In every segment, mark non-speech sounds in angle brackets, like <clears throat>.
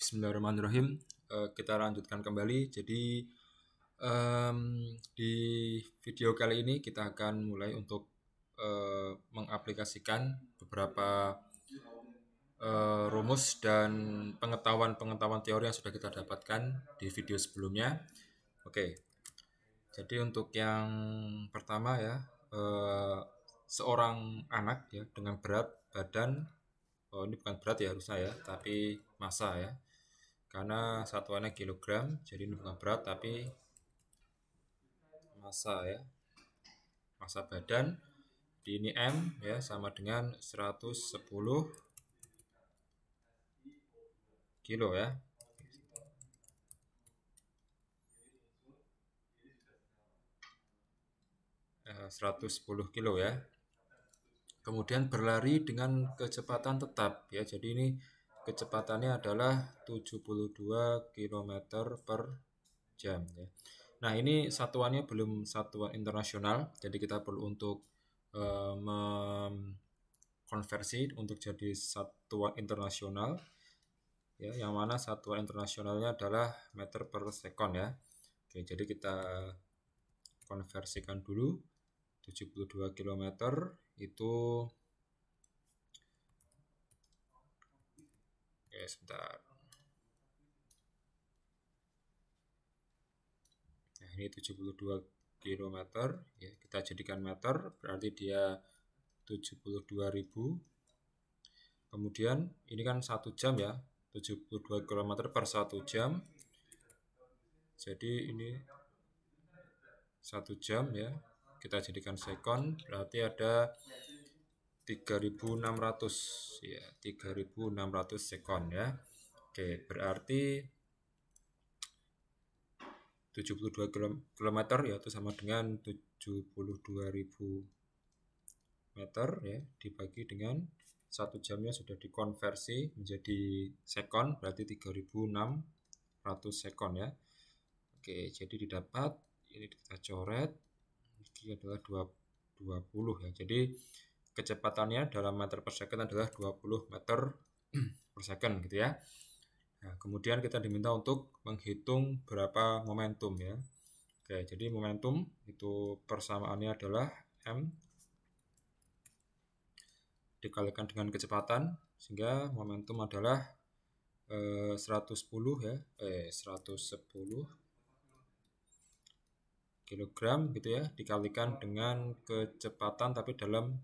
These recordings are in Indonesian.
Bismillahirrahmanirrahim. Uh, kita lanjutkan kembali. Jadi um, di video kali ini kita akan mulai untuk uh, mengaplikasikan beberapa uh, rumus dan pengetahuan-pengetahuan teori yang sudah kita dapatkan di video sebelumnya. Oke. Okay. Jadi untuk yang pertama ya, uh, seorang anak ya dengan berat badan oh ini bukan berat ya harusnya ya, tapi masa ya karena satuannya kilogram jadi ini bukan berat tapi masa ya masa badan di ini M ya sama dengan 110 kilo ya eh, 110 kilo ya kemudian berlari dengan kecepatan tetap ya jadi ini kecepatannya adalah 72 km per jam ya. Nah ini satuannya belum satuan internasional, jadi kita perlu untuk uh, eh, mengkonversi untuk jadi satuan internasional. Ya, yang mana satuan internasionalnya adalah meter per second ya. Oke, jadi kita konversikan dulu 72 km itu Oke, eh, sebentar. Nah, ini 72 km ya, kita jadikan meter, berarti dia 72.000. Kemudian ini kan 1 jam ya, 72 km per 1 jam. Jadi ini 1 jam ya, kita jadikan second, berarti ada 3600 ya 3600 sekon ya Oke berarti 72 km ya itu sama dengan 72.000 meter ya dibagi dengan satu jamnya sudah dikonversi menjadi sekon berarti 3600 sekon ya Oke jadi didapat ini kita coret ini adalah 20 ya jadi kecepatannya dalam meter per second adalah 20 meter <clears throat> per second gitu ya. Nah, kemudian kita diminta untuk menghitung berapa momentum ya. Oke, jadi momentum itu persamaannya adalah m dikalikan dengan kecepatan sehingga momentum adalah eh, 110 ya, eh 110 kilogram gitu ya dikalikan dengan kecepatan tapi dalam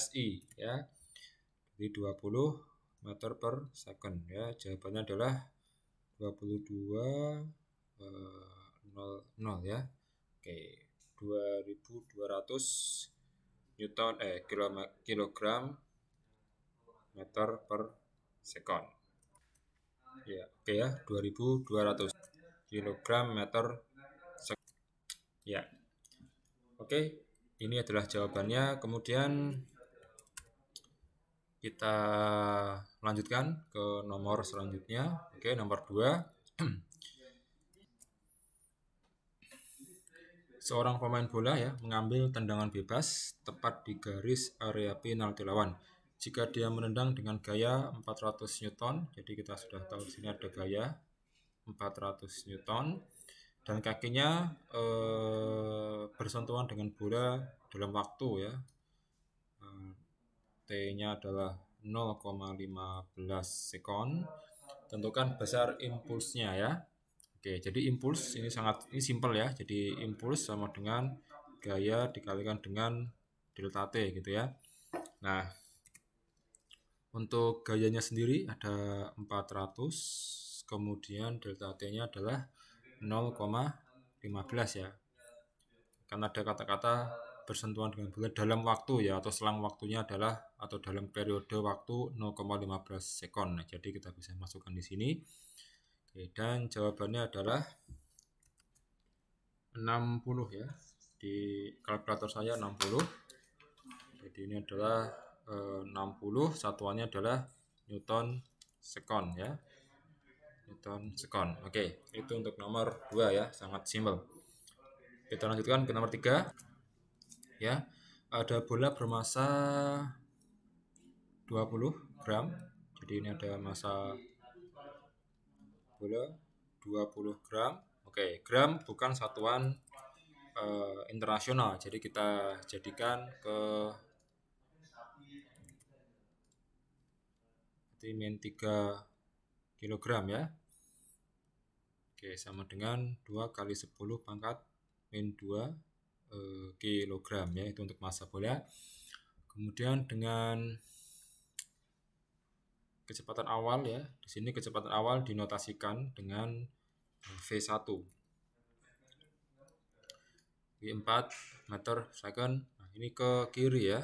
SI ya. Jadi 20 meter per second ya. Jawabannya adalah 22 eh, ya. Oke, 2200 Newton eh kilo kilogram meter per second Ya, oke ya, 2200 kilogram meter second. Ya. Oke, ini adalah jawabannya. Kemudian kita lanjutkan ke nomor selanjutnya. Oke, nomor 2. <clears throat> Seorang pemain bola ya mengambil tendangan bebas tepat di garis area penalti lawan. Jika dia menendang dengan gaya 400 Newton, jadi kita sudah tahu di sini ada gaya 400 Newton dan kakinya eh, bersentuhan dengan bola dalam waktu ya t-nya adalah 0,15 sekon. Tentukan besar impulsnya ya. Oke, jadi impuls ini sangat ini simpel ya. Jadi impuls sama dengan gaya dikalikan dengan delta t gitu ya. Nah, untuk gayanya sendiri ada 400, kemudian delta t-nya adalah 0,15 ya. Karena ada kata-kata bersentuhan dengan bulan dalam waktu ya atau selang waktunya adalah atau dalam periode waktu 0,15 sekon. Nah, jadi kita bisa masukkan di sini. Oke, dan jawabannya adalah 60 ya. Di kalkulator saya 60. Jadi ini adalah e, eh, 60 satuannya adalah newton sekon ya. Newton sekon. Oke, itu untuk nomor 2 ya, sangat simpel. Kita lanjutkan ke nomor 3 ya ada bola bermassa 20 gram jadi ini ada massa bola 20 gram oke gram bukan satuan uh, internasional jadi kita jadikan ke berarti min 3 kilogram ya oke sama dengan 2 kali 10 pangkat min 2 Eh, kilogram ya itu untuk massa bola kemudian dengan kecepatan awal ya di sini kecepatan awal dinotasikan dengan V1 V4 meter second nah, ini ke kiri ya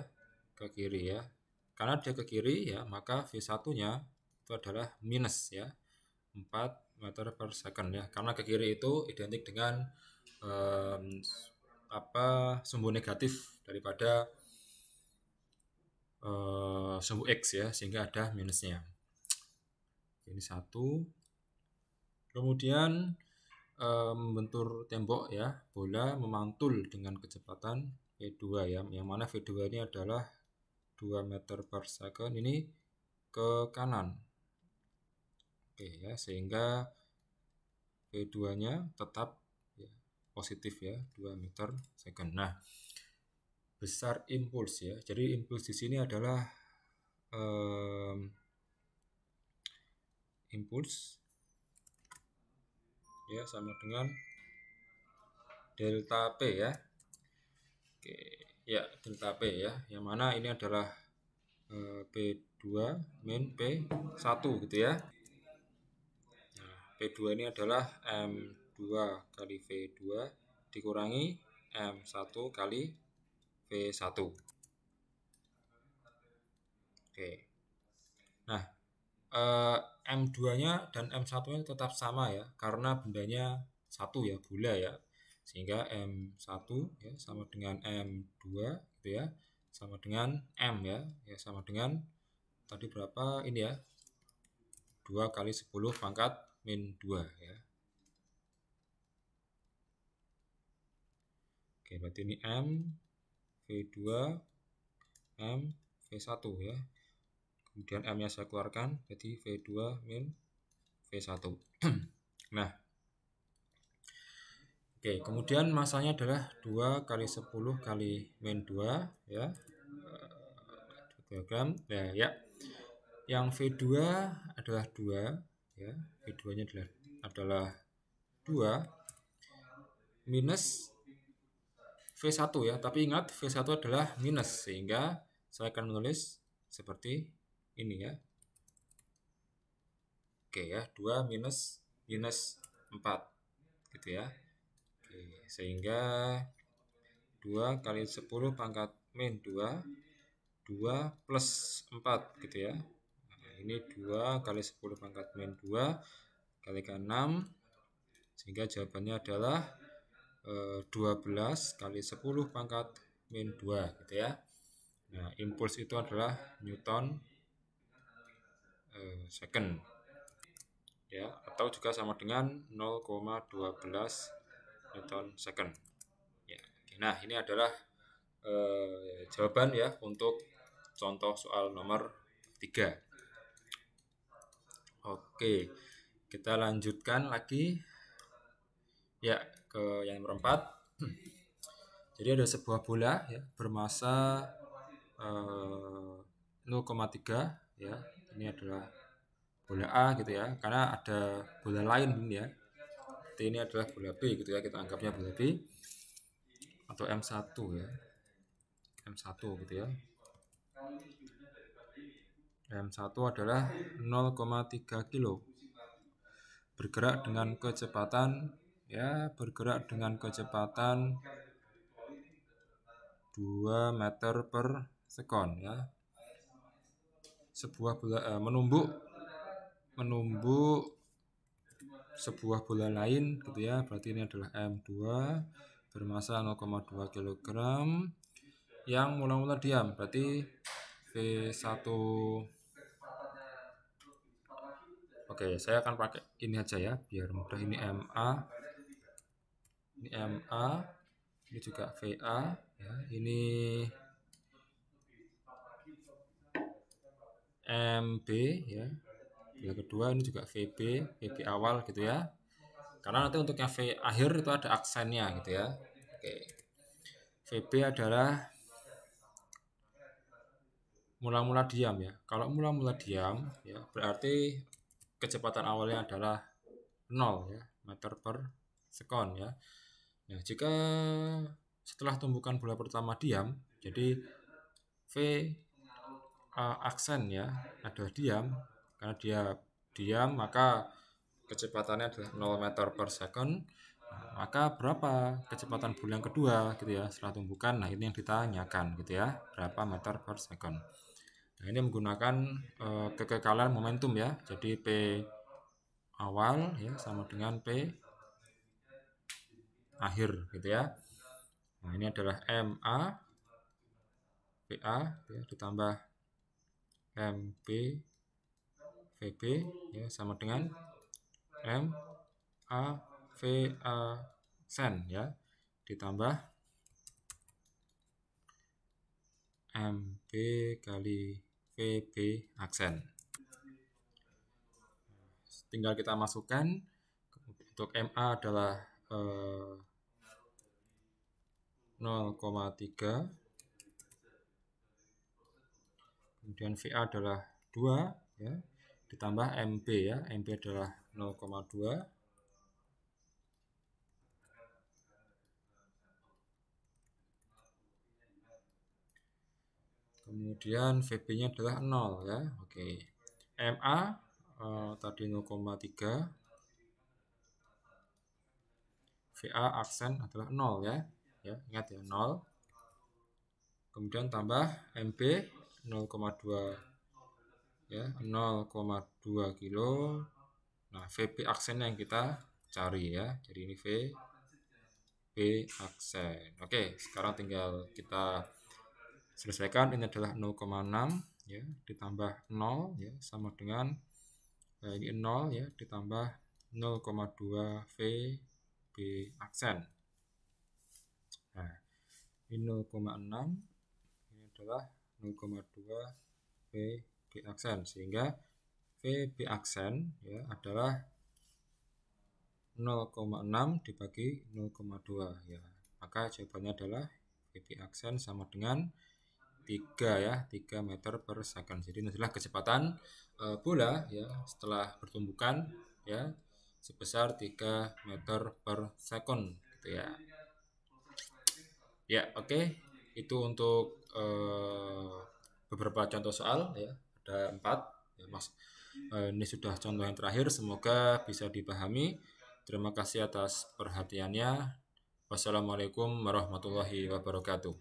ke kiri ya karena dia ke kiri ya maka V1 nya itu adalah minus ya 4 meter per second ya karena ke kiri itu identik dengan um, apa sumbu negatif daripada eh, uh, sumbu x ya sehingga ada minusnya ini satu kemudian membentur eh, membentur tembok ya bola memantul dengan kecepatan V2 ya yang mana V2 ini adalah 2 meter per second ini ke kanan oke ya sehingga V2 nya tetap positif ya 2 meter second. Nah, besar impuls ya. Jadi impuls di sini adalah um, impuls ya sama dengan delta P ya. Oke, ya delta P ya. Yang mana ini adalah uh, eh, P2 min P1 gitu ya. Nah, P2 ini adalah M 2 kali V2 dikurangi M1 kali V1. Oke. Nah, eh, M2-nya dan M1-nya tetap sama ya, karena bendanya satu ya, gula ya. Sehingga M1 ya sama dengan M2 gitu ya, sama dengan M ya, ya sama dengan tadi berapa ini ya? 2 kali 10 pangkat min 2 ya. Oke, berarti ini M, V2, M, V1 ya. Kemudian M-nya saya keluarkan, jadi V2 min V1. <clears throat> nah, Oke, kemudian masanya adalah 2 kali 10 kali min 2 ya. Diagram. Nah, ya. Yang V2 adalah 2 ya. V2-nya adalah adalah 2 minus V1 ya, tapi ingat V1 adalah minus, sehingga saya akan menulis seperti ini ya. Oke ya, 2 minus minus 4, gitu ya. Oke, sehingga 2 kali 10 pangkat min 2, 2 plus 4 gitu ya. Nah, ini 2 kali 10 pangkat min 2 kali 6, sehingga jawabannya adalah 12 eh, kali 10 pangkat min 2 gitu ya. Nah, impuls itu adalah Newton eh, second. Ya, atau juga sama dengan 0,12 Newton second. Ya. Nah, ini adalah eh, jawaban ya untuk contoh soal nomor 3. Oke. Kita lanjutkan lagi. Ya, ke yang nomor 4. <clears throat> Jadi ada sebuah bola ya, bermasa eh, 0,3 ya. Ini adalah bola A gitu ya, karena ada bola lain ya. Jadi ini adalah bola B gitu ya, kita anggapnya bola B atau M1 ya. M1 gitu ya. M1 adalah 0,3 kilo bergerak dengan kecepatan ya bergerak dengan kecepatan 2 meter per sekon ya sebuah bola eh, menumbuk menumbuk sebuah bola lain gitu ya berarti ini adalah M2 bermassa 0,2 kg yang mula-mula diam berarti V1 Oke saya akan pakai ini aja ya biar mudah ini MA ini MA, ini juga VA, ya. ini MB, ya. Bila kedua ini juga VB, VB awal gitu ya. Karena nanti untuk yang V akhir itu ada aksennya gitu ya. Oke. VB adalah mula-mula diam ya. Kalau mula-mula diam ya berarti kecepatan awalnya adalah 0 ya, meter per sekon ya. Nah, jika setelah tumbukan bola pertama diam, jadi V uh, aksen ya adalah diam karena dia diam maka kecepatannya adalah 0 meter per second nah, maka berapa kecepatan bola yang kedua gitu ya setelah tumbukan nah ini yang ditanyakan gitu ya berapa meter per second nah ini menggunakan uh, kekekalan momentum ya jadi P awal ya sama dengan P akhir gitu ya. Nah, ini adalah MA PA gitu ya, ditambah MP VB ya sama dengan M A V A sen ya ditambah MP kali VB aksen. Tinggal kita masukkan untuk MA adalah eh, 0,3 kemudian VA adalah 2 ya ditambah MB ya MB adalah 0,2 kemudian VB-nya adalah 0 ya oke okay. MA eh, tadi 0,3 VA aksen adalah 0 ya ya ingat ya 0 kemudian tambah MB 0,2 ya 0,2 kilo nah VB aksen yang kita cari ya jadi ini V B aksen oke sekarang tinggal kita selesaikan ini adalah 0,6 ya ditambah 0 ya sama dengan eh, ini 0 ya ditambah 0,2 V B aksen ini 0,6 ini adalah 0,2 VB aksen sehingga VB aksen ya adalah 0,6 dibagi 0,2 ya maka jawabannya adalah VB aksen sama dengan 3 ya 3 meter per second jadi ini adalah kecepatan uh, bola ya setelah bertumbukan ya sebesar 3 meter per second gitu ya Ya, oke. Okay. Itu untuk uh, beberapa contoh soal ya. Ada empat. Ya, mas, uh, ini sudah contoh yang terakhir. Semoga bisa dipahami. Terima kasih atas perhatiannya. Wassalamualaikum warahmatullahi wabarakatuh.